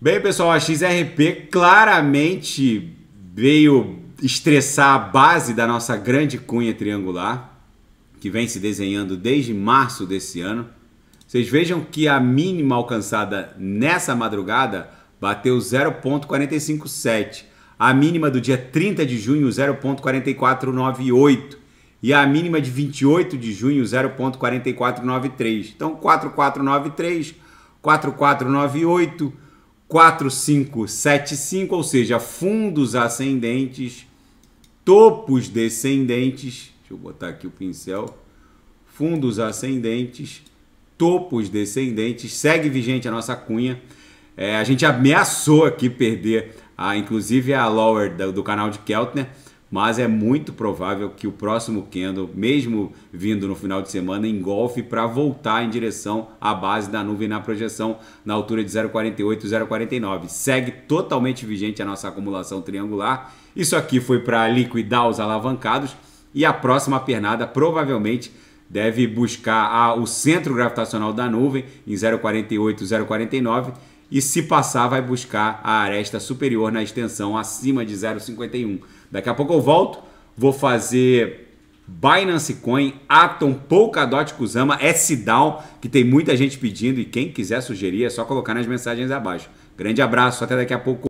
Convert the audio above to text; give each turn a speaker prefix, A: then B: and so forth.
A: Bem, pessoal, a XRP claramente veio estressar a base da nossa grande cunha triangular, que vem se desenhando desde março desse ano. Vocês vejam que a mínima alcançada nessa madrugada bateu 0.457. A mínima do dia 30 de junho, 0.4498. E a mínima de 28 de junho, 0.4493. Então, 4493, 4498. 4575, ou seja, fundos ascendentes, topos descendentes. Deixa eu botar aqui o pincel. Fundos ascendentes, topos descendentes. Segue vigente a nossa cunha. É, a gente ameaçou aqui perder, a, inclusive a lower do, do canal de Keltner mas é muito provável que o próximo candle, mesmo vindo no final de semana, engolfe para voltar em direção à base da nuvem na projeção na altura de 0,48, 0,49. Segue totalmente vigente a nossa acumulação triangular. Isso aqui foi para liquidar os alavancados e a próxima pernada provavelmente deve buscar a, o centro gravitacional da nuvem em 0,48, 0,49 e se passar vai buscar a aresta superior na extensão acima de 0,51. Daqui a pouco eu volto, vou fazer Binance Coin, Atom, Polkadot, Kusama, s que tem muita gente pedindo e quem quiser sugerir é só colocar nas mensagens abaixo. Grande abraço, até daqui a pouco.